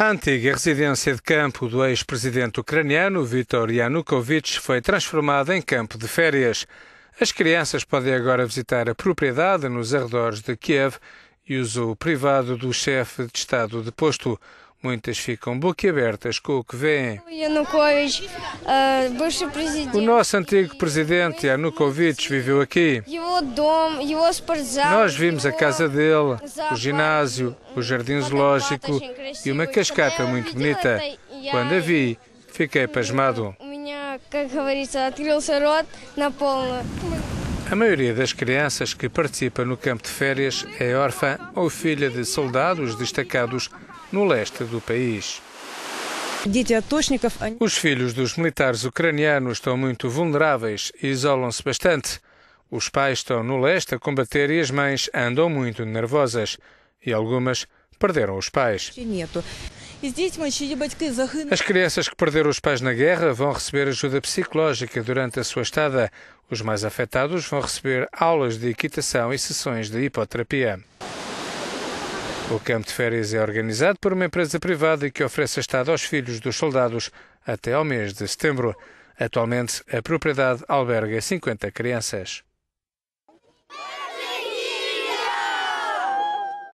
A antiga residência de campo do ex-presidente ucraniano Viktor Yanukovych foi transformada em campo de férias. As crianças podem agora visitar a propriedade nos arredores de Kiev e zoo privado do chefe de Estado deposto. Muitas ficam boquiabertas com o que vêem. Eh, o nosso antigo presidente Yanukovych viveu aqui. Nós vimos a casa dele, o ginásio, o jardim zoológico e uma cascata é muito bonita. Quando a vi, fiquei pasmado. A maioria das crianças que participa no campo de férias é órfã ou filha de soldados destacados no leste do país. Os filhos dos militares ucranianos estão muito vulneráveis e isolam-se bastante. Os pais estão no leste a combater e as mães andam muito nervosas e algumas perderam os pais. As crianças que perderam os pais na guerra vão receber ajuda psicológica durante a sua estada. Os mais afetados vão receber aulas de equitação e sessões de hipoterapia. O campo de férias é organizado por uma empresa privada que oferece a estada aos filhos dos soldados até ao mês de setembro. Atualmente, a propriedade alberga 50 crianças.